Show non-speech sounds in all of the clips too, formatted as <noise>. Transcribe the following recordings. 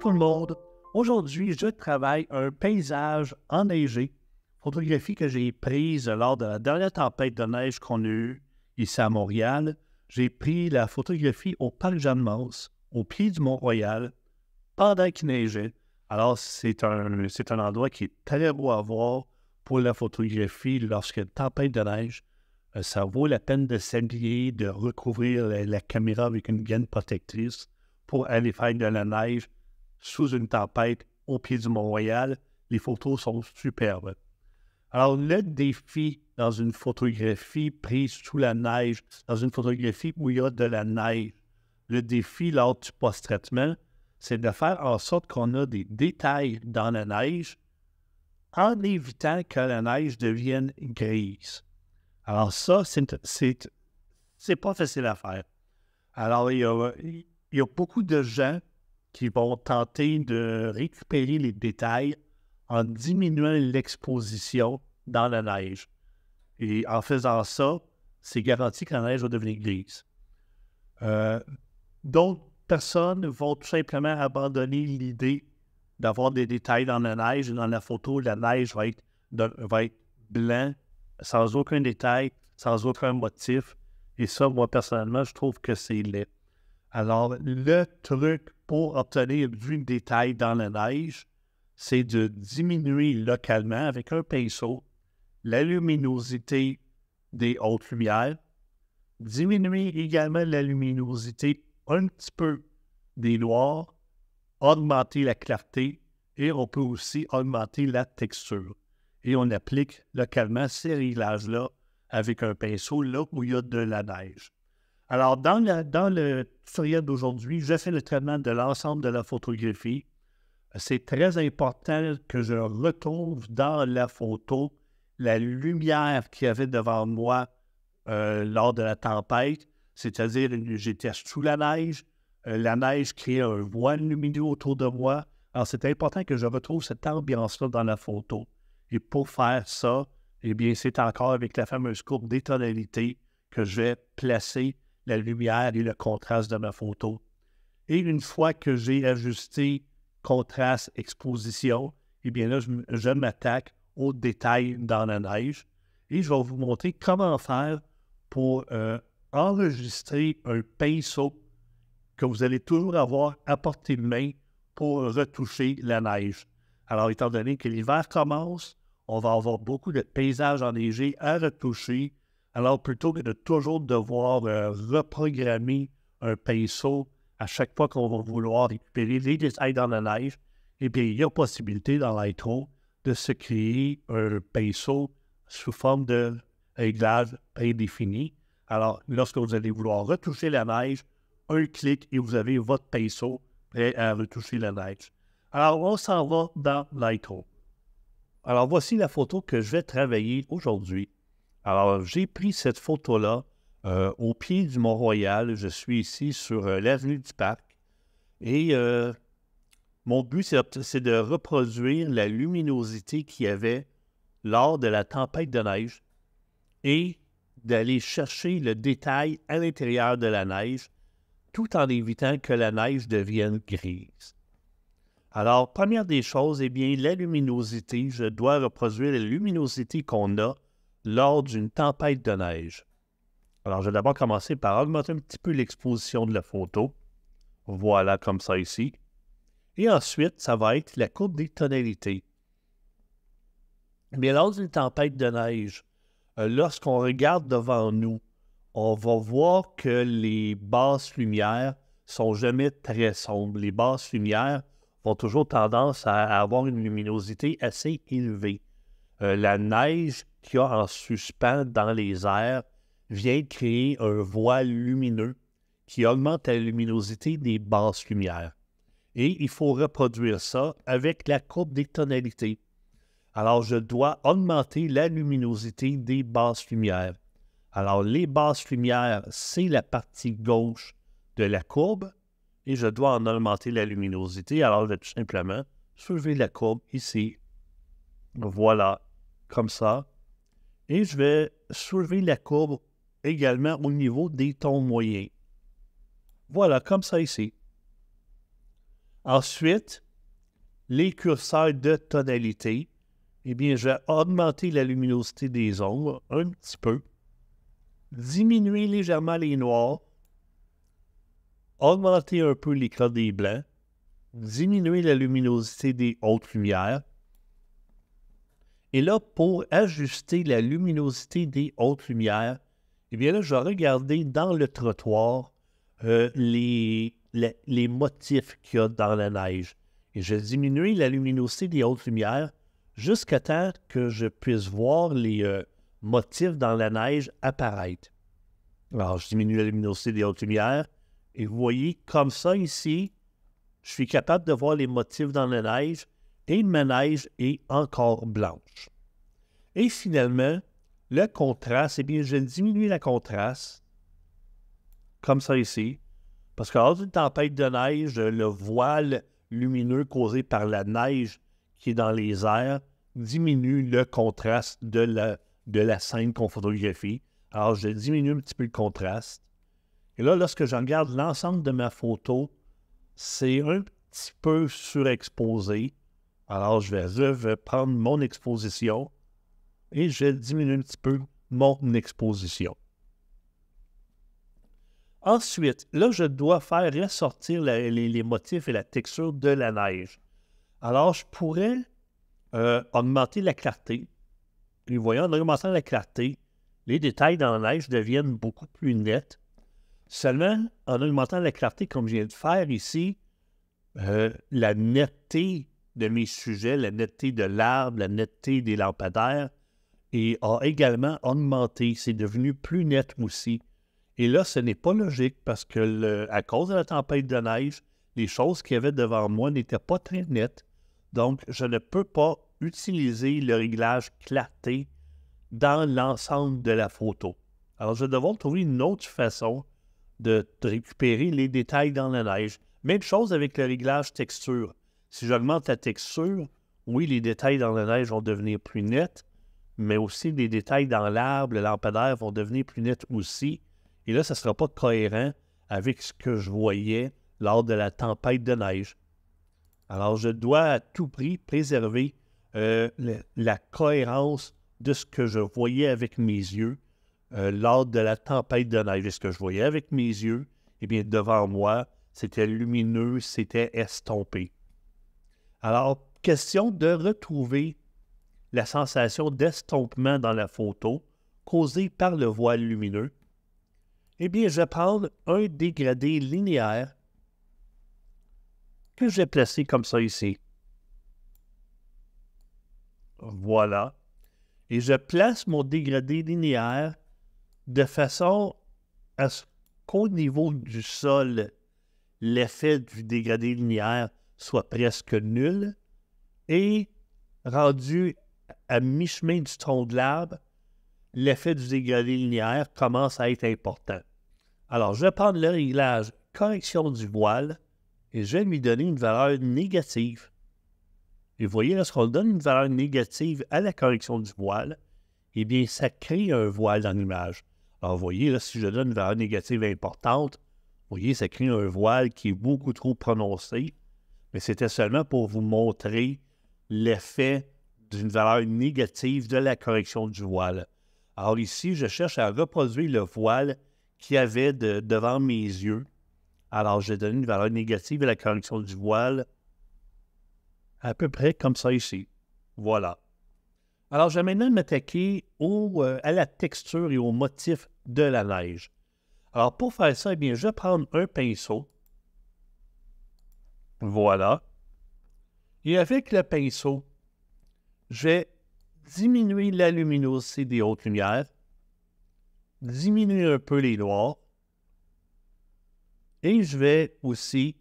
tout le monde. Aujourd'hui, je travaille un paysage enneigé, photographie que j'ai prise lors de la dernière tempête de neige qu'on a eue ici à Montréal. J'ai pris la photographie au parc Jeanne-Mance, au pied du Mont-Royal, pendant qu'il neigeait. Alors, c'est un, c'est un endroit qui est très beau à voir pour la photographie lorsque y a une tempête de neige. Euh, ça vaut la peine de s'habiller, de recouvrir la, la caméra avec une gaine protectrice pour aller faire de la neige sous une tempête au pied du Mont-Royal. Les photos sont superbes. Alors, le défi dans une photographie prise sous la neige, dans une photographie où il y a de la neige, le défi lors du post-traitement, c'est de faire en sorte qu'on a des détails dans la neige en évitant que la neige devienne grise. Alors ça, c'est pas facile à faire. Alors, il y a, il y a beaucoup de gens qui vont tenter de récupérer les détails en diminuant l'exposition dans la neige. Et en faisant ça, c'est garanti que la neige va devenir grise. Euh, d'autres personnes vont tout simplement abandonner l'idée d'avoir des détails dans la neige. Dans la photo, la neige va être, blanche, blanc, sans aucun détail, sans aucun motif. Et ça, moi, personnellement, je trouve que c'est laid. Alors, le truc pour obtenir du détail dans la neige, c'est de diminuer localement avec un pinceau la luminosité des hautes lumières, diminuer également la luminosité un petit peu des noirs, augmenter la clarté et on peut aussi augmenter la texture. Et on applique localement ces réglages-là avec un pinceau là où il y a de la neige. Alors, dans, dans le tutoriel d'aujourd'hui, j'ai fait le traitement de l'ensemble de la photographie. C'est très important que je retrouve dans la photo la lumière qu'il y avait devant moi euh, lors de la tempête, c'est-à-dire j'étais sous la neige, euh, la neige créait un voile lumineux autour de moi. Alors, c'est important que je retrouve cette ambiance-là dans la photo. Et pour faire ça, eh bien, c'est encore avec la fameuse courbe des tonalités que je vais placer la lumière et le contraste de ma photo. Et une fois que j'ai ajusté contraste, exposition, eh bien là, je, m'attaque aux détails dans la neige et je vais vous montrer comment faire pour euh, enregistrer un pinceau que vous allez toujours avoir à portée de main pour retoucher la neige. Alors, étant donné que l'hiver commence, on va avoir beaucoup de paysages enneigés à retoucher alors, plutôt que de toujours devoir euh, reprogrammer un pinceau à chaque fois qu'on va vouloir récupérer les détails dans la neige, eh bien, il y a possibilité dans Lightroom de se créer un pinceau sous forme de réglage prédéfini. Alors, lorsque vous allez vouloir retoucher la neige, un clic et vous avez votre pinceau prêt à retoucher la neige. Alors, on s'en va dans Lightroom. Alors, voici la photo que je vais travailler aujourd'hui. Alors, j'ai pris cette photo-là euh, au pied du Mont-Royal. Je suis ici sur euh, l'avenue du Parc. Et euh, mon but, c'est de reproduire la luminosité qu'il y avait lors de la tempête de neige et d'aller chercher le détail à l'intérieur de la neige tout en évitant que la neige devienne grise. Alors, première des choses, eh bien, la luminosité. Je dois reproduire la luminosité qu'on a lors d'une tempête de neige. Alors, je vais d'abord commencer par augmenter un petit peu l'exposition de la photo. Voilà, comme ça ici. Et ensuite, ça va être la courbe des tonalités. Mais lors d'une tempête de neige, euh, lorsqu'on regarde devant nous, on va voir que les basses lumières sont jamais très sombres. Les basses lumières vont toujours tendance à avoir une luminosité assez élevée. Euh, la neige qui a en suspens dans les airs vient créer un voile lumineux qui augmente la luminosité des basses lumières. Et il faut reproduire ça avec la courbe des tonalités. Alors, je dois augmenter la luminosité des basses lumières. Alors, les basses lumières, c'est la partie gauche de la courbe et je dois en augmenter la luminosité. Alors, je vais tout simplement soulever la courbe ici. Voilà, comme ça. Et je vais soulever la courbe également au niveau des tons moyens. Voilà, comme ça ici. Ensuite, les curseurs de tonalité. Eh bien, je vais augmenter la luminosité des ombres un petit peu, diminuer légèrement les noirs, augmenter un peu l'écran des blancs, diminuer la luminosité des hautes lumières, et là, pour ajuster la luminosité des hautes lumières, eh bien là, je vais regarder dans le trottoir euh, les, motifs qu'il y a dans la neige. Et je diminue la luminosité des hautes lumières jusqu'à temps que je puisse voir les euh, motifs dans la neige apparaître. Alors, je diminue la luminosité des hautes lumières. Et vous voyez, comme ça ici, je suis capable de voir les motifs dans la neige et ma neige est encore blanche. Et finalement, le contraste, eh bien, je vais diminuer la contraste, comme ça ici, parce qu'en d'une tempête de neige, le voile lumineux causé par la neige qui est dans les airs diminue le contraste de la, de la scène qu'on photographie. Alors, je diminue un petit peu le contraste. Et là, lorsque je regarde l'ensemble de ma photo, c'est un petit peu surexposé. Alors, je vais prendre mon exposition et je vais diminuer un petit peu mon exposition. Ensuite, là, je dois faire ressortir les, motifs et la texture de la neige. Alors, je pourrais euh, augmenter la clarté. Et voyons, en augmentant la clarté, les détails dans la neige deviennent beaucoup plus nets. Seulement, en augmentant la clarté, comme je viens de faire ici, euh, la netteté de mes sujets, la netteté de l'arbre, la netteté des lampadaires, et a également augmenté. C'est devenu plus net aussi. Et là, ce n'est pas logique parce que à cause de la tempête de neige, les choses qu'il y avait devant moi n'étaient pas très nettes. Donc, je ne peux pas utiliser le réglage clarté dans l'ensemble de la photo. Alors, je vais devoir trouver une autre façon de récupérer les détails dans la neige. Même chose avec le réglage texture. Si j'augmente la texture, oui, les détails dans la neige vont devenir plus nets, mais aussi les détails dans l'arbre, le lampadaire vont devenir plus nets aussi. Et là, ça ne sera pas cohérent avec ce que je voyais lors de la tempête de neige. Alors, je dois à tout prix préserver euh, la cohérence de ce que je voyais avec mes yeux euh, lors de la tempête de neige. Et ce que je voyais avec mes yeux, eh bien, devant moi, c'était lumineux, c'était estompé. Alors, question de retrouver la sensation d'estompement dans la photo causée par le voile lumineux, eh bien, je parle un dégradé linéaire que j'ai placé comme ça ici. Voilà. Et je place mon dégradé linéaire de façon à ce qu'au niveau du sol, l'effet du dégradé linéaire soit presque nul et rendu à mi-chemin du tronc de l'arbre, l'effet du dégradé linéaire commence à être important. Alors, je vais prendre le réglage correction du voile et je vais lui donner une valeur négative. Et vous voyez, lorsqu'on donne une valeur négative à la correction du voile, eh bien, ça crée un voile dans l'image. Alors, vous voyez, si je donne une valeur négative importante, vous voyez, ça crée un voile qui est beaucoup trop prononcé mais c'était seulement pour vous montrer l'effet d'une valeur négative de la correction du voile. Alors ici, je cherche à reproduire le voile qu'il y avait devant mes yeux. Alors, j'ai donné une valeur négative à la correction du voile, à peu près comme ça ici. Voilà. Alors, je vais maintenant m'attaquer euh, à la texture et au motif de la neige. Alors, pour faire ça, eh bien, je vais prendre un pinceau voilà. Et avec le pinceau, je vais diminuer la luminosité des hautes lumières, diminuer un peu les noirs, et je vais aussi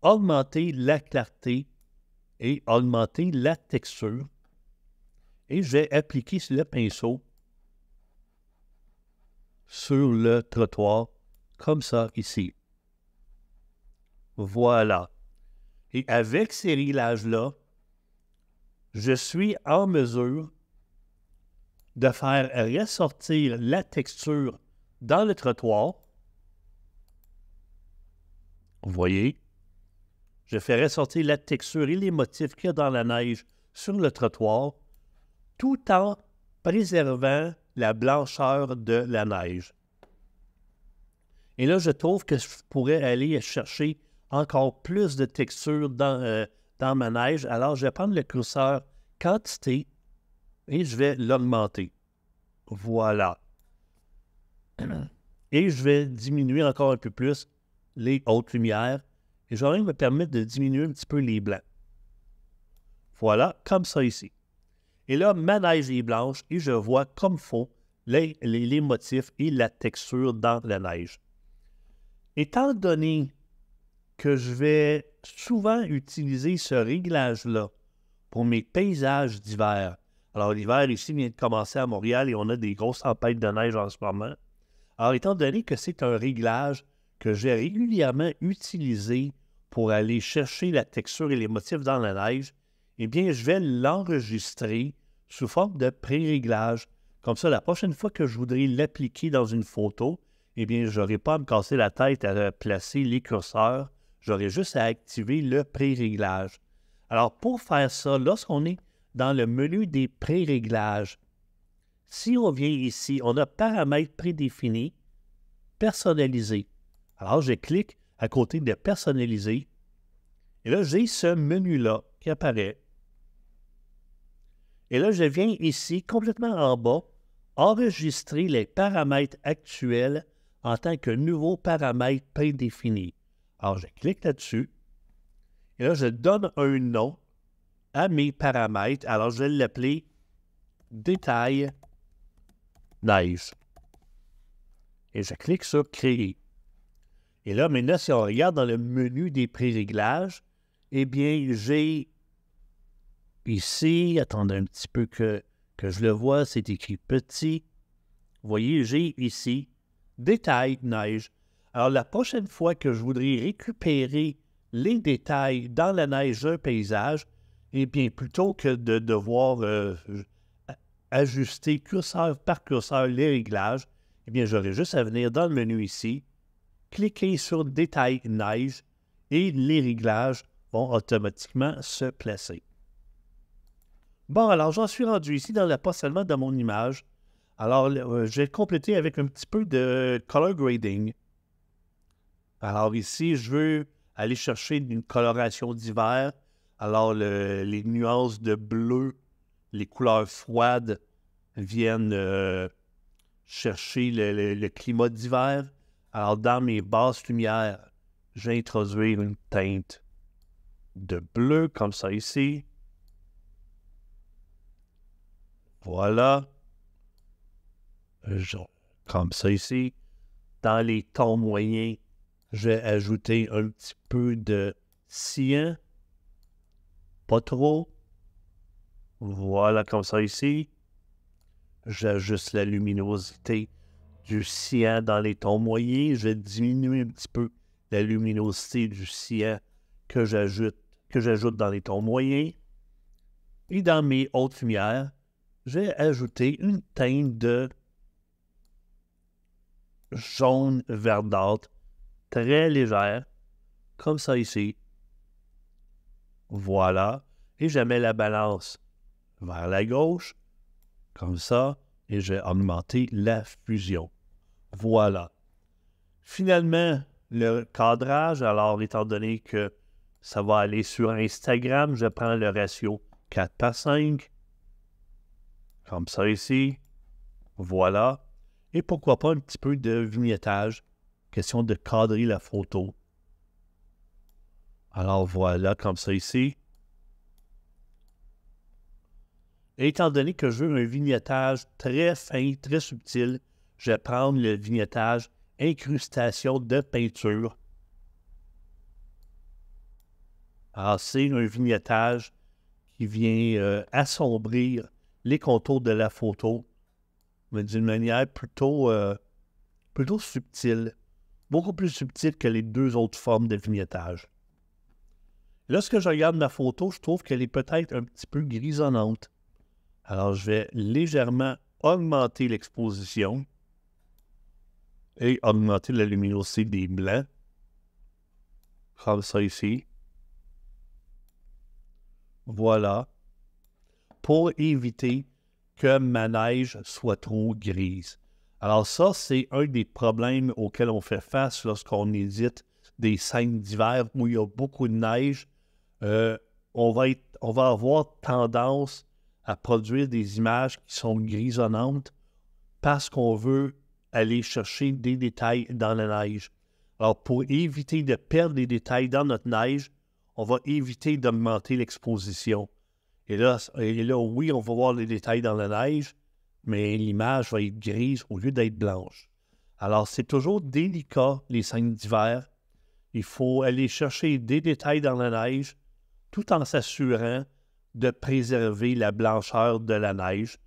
augmenter la clarté et augmenter la texture. Et je vais appliquer le pinceau sur le trottoir, comme ça ici. Voilà. Et avec ces rilages-là, je suis en mesure de faire ressortir la texture dans le trottoir. Vous voyez, je fais ressortir la texture et les motifs qu'il y a dans la neige sur le trottoir, tout en préservant la blancheur de la neige. Et là, je trouve que je pourrais aller chercher encore plus de texture dans, euh, dans ma neige. Alors, je vais prendre le curseur quantité et je vais l'augmenter. Voilà. <clears throat> Et je vais diminuer encore un peu plus les hautes lumières. Et j'aurais me permettre de diminuer un petit peu les blancs. Voilà, comme ça ici. Et là, ma neige est blanche et je vois comme faux les, les, les motifs et la texture dans la neige. Étant donné que je vais souvent utiliser ce réglage-là pour mes paysages d'hiver. Alors, l'hiver ici vient de commencer à Montréal et on a des grosses tempêtes de neige en ce moment. Alors, étant donné que c'est un réglage que j'ai régulièrement utilisé pour aller chercher la texture et les motifs dans la neige, eh bien, je vais l'enregistrer sous forme de pré-réglage. Comme ça, la prochaine fois que je voudrais l'appliquer dans une photo, eh bien, je n'aurai pas à me casser la tête à placer les curseurs J'aurai juste à activer le pré-réglage. Alors, pour faire ça, lorsqu'on est dans le menu des pré-réglages, si on vient ici, on a paramètres prédéfinis, personnalisés. Alors, je clique à côté de personnaliser. Et là, j'ai ce menu-là qui apparaît. Et là, je viens ici, complètement en bas, enregistrer les paramètres actuels en tant que nouveaux paramètres prédéfinis. Alors, je clique là-dessus. Et là, je donne un nom à mes paramètres. Alors, je vais l'appeler détail neige. Et je clique sur Créer. Et là, maintenant, si on regarde dans le menu des pré-réglages, eh bien, j'ai ici, attendez un petit peu que, que je le vois, c'est écrit petit. Vous voyez, j'ai ici détail neige. Alors, la prochaine fois que je voudrais récupérer les détails dans la neige d'un paysage, eh bien, plutôt que de devoir euh, ajuster curseur par curseur les réglages, eh bien, j'aurais juste à venir dans le menu ici, cliquer sur Détails neige et les réglages vont automatiquement se placer. Bon, alors j'en suis rendu ici dans seulement de mon image. Alors, euh, j'ai complété avec un petit peu de color grading. Alors ici, je veux aller chercher une coloration d'hiver. Alors les nuances de bleu, les couleurs froides viennent euh, chercher le, climat d'hiver. Alors dans mes basses lumières, j'introduis une teinte de bleu comme ça ici. Voilà. Comme ça ici. Dans les tons moyens, je vais un petit peu de cyan. Pas trop. Voilà, comme ça ici. J'ajuste la luminosité du cyan dans les tons moyens. Je vais diminuer un petit peu la luminosité du cyan que j'ajoute que j'ajoute dans les tons moyens. Et dans mes hautes lumières, j'ai ajouté une teinte de jaune verdâtre très légère, comme ça ici. Voilà. Et je mets la balance vers la gauche, comme ça, et j'ai augmenté la fusion. Voilà. Finalement, le cadrage, alors étant donné que ça va aller sur Instagram, je prends le ratio 4 par 5, comme ça ici. Voilà. Et pourquoi pas un petit peu de vignettage Question de cadrer la photo. Alors voilà, comme ça ici. Étant donné que je veux un vignettage très fin, très subtil, je vais prendre le vignettage incrustation de peinture. Alors, c'est un vignettage qui vient euh, assombrir les contours de la photo, mais d'une manière plutôt, euh, plutôt subtile beaucoup plus subtile que les deux autres formes de vignettage. Lorsque je regarde ma photo, je trouve qu'elle est peut-être un petit peu grisonnante. Alors je vais légèrement augmenter l'exposition et augmenter la luminosité des blancs, comme ça ici. Voilà, pour éviter que ma neige soit trop grise. Alors ça, c'est un des problèmes auxquels on fait face lorsqu'on édite des scènes d'hiver où il y a beaucoup de neige. Euh, on, va avoir tendance à produire des images qui sont grisonnantes parce qu'on veut aller chercher des détails dans la neige. Alors pour éviter de perdre des détails dans notre neige, on va éviter d'augmenter l'exposition. Et là, et là, oui, on va voir les détails dans la neige, mais l'image va être grise au lieu d'être blanche. Alors, c'est toujours délicat, les scènes d'hiver. Il faut aller chercher des détails dans la neige tout en s'assurant de préserver la blancheur de la neige.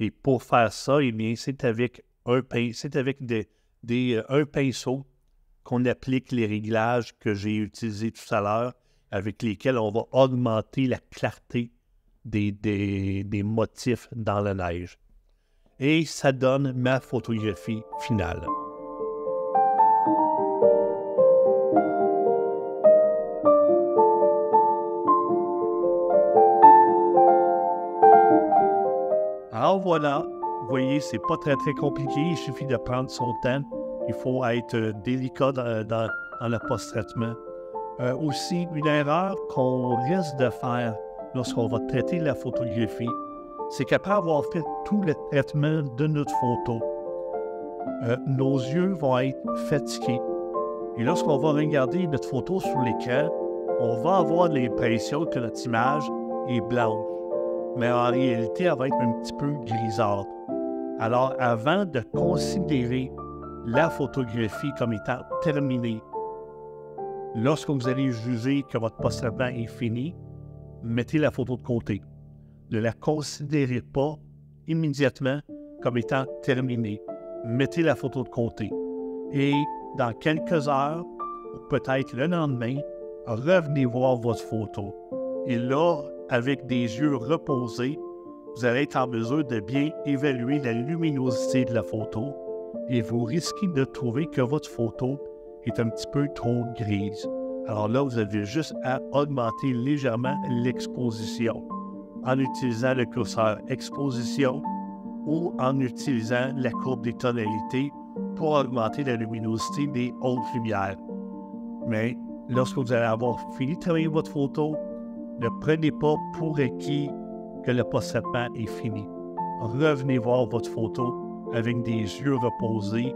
Et pour faire ça, eh bien, c'est avec un, euh, pinceau qu'on applique les réglages que j'ai utilisés tout à l'heure, avec lesquels on va augmenter la clarté des motifs dans la neige et ça donne ma photographie finale. Alors voilà, vous voyez, c'est pas très très compliqué, il suffit de prendre son temps. Il faut être euh, délicat euh, dans, le post-traitement. Euh, aussi, une erreur qu'on risque de faire lorsqu'on va traiter la photographie, c'est qu'après avoir fait le traitement de notre photo, euh, nos yeux vont être fatigués. Et lorsqu'on va regarder notre photo sur l'écran, on va avoir l'impression que notre image est blanche. Mais en réalité, elle va être un petit peu grisâtre. Alors, avant de considérer la photographie comme étant terminée, lorsque vous allez juger que votre post-traitement est fini, mettez la photo de côté. Ne la considérez pas immédiatement comme étant terminé. Mettez la photo de côté. Et dans quelques heures, ou peut-être le lendemain, revenez voir votre photo. Et là, avec des yeux reposés, vous allez être en mesure de bien évaluer la luminosité de la photo et vous risquez de trouver que votre photo est un petit peu trop grise. Alors là, vous avez juste à augmenter légèrement l'exposition en utilisant le curseur exposition ou en utilisant la courbe des tonalités pour augmenter la luminosité des hautes lumières. Mais lorsque vous allez avoir fini de travailler votre photo, ne prenez pas pour acquis que le post-traitement est fini. Revenez voir votre photo avec des yeux reposés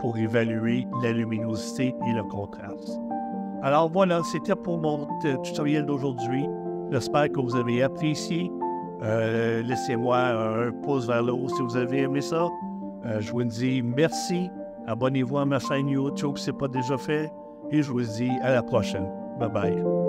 pour évaluer la luminosité et le contraste. Alors voilà, c'était pour mon euh, tutoriel d'aujourd'hui. J'espère que vous avez apprécié. Euh, laissez-moi un pouce vers le haut si vous avez aimé ça. Euh, je vous dis merci. Abonnez-vous à ma chaîne YouTube si ce n'est pas déjà fait. Et je vous dis à la prochaine. Bye bye.